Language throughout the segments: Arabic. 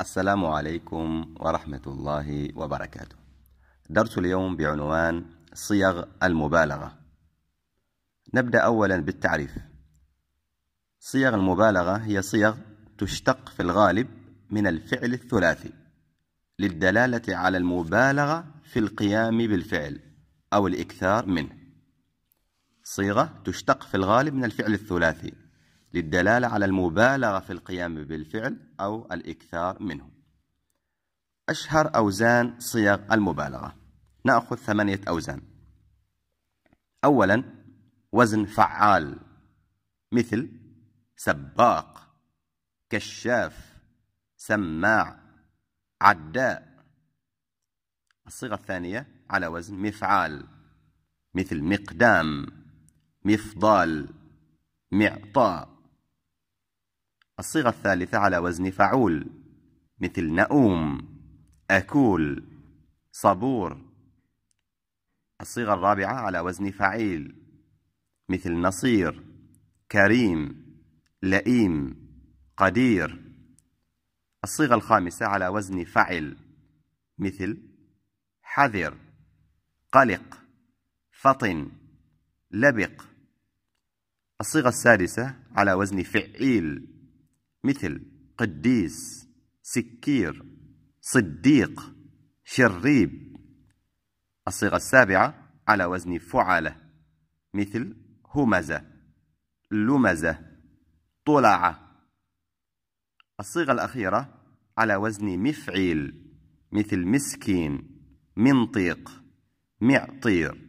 السلام عليكم ورحمة الله وبركاته. درس اليوم بعنوان صيغ المبالغة. نبدأ أولا بالتعريف. صيغ المبالغة هي صيغ تشتق في الغالب من الفعل الثلاثي للدلالة على المبالغة في القيام بالفعل أو الإكثار منه. صيغة تشتق في الغالب من الفعل الثلاثي للدلالة على المبالغة في القيام بالفعل أو الإكثار منه أشهر أوزان صيغ المبالغة نأخذ ثمانية أوزان أولا وزن فعال مثل سباق كشاف سماع عداء الصيغة الثانية على وزن مفعال مثل مقدام مفضال معطاء الصيغة الثالثة على وزن فعول مثل نؤوم أكول صبور الصيغة الرابعة على وزن فعيل مثل نصير كريم لئيم قدير الصيغة الخامسة على وزن فعل مثل حذر قلق فطن لبق الصيغة السادسة على وزن فعيل مثل قديس سكير صديق شريب الصيغة السابعة على وزن فعلة مثل همزة لمزة طلعة الصيغة الأخيرة على وزن مفعيل مثل مسكين منطيق معطير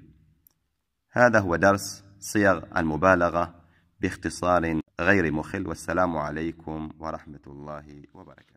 هذا هو درس صيغ المبالغة باختصار غير مخل والسلام عليكم ورحمة الله وبركاته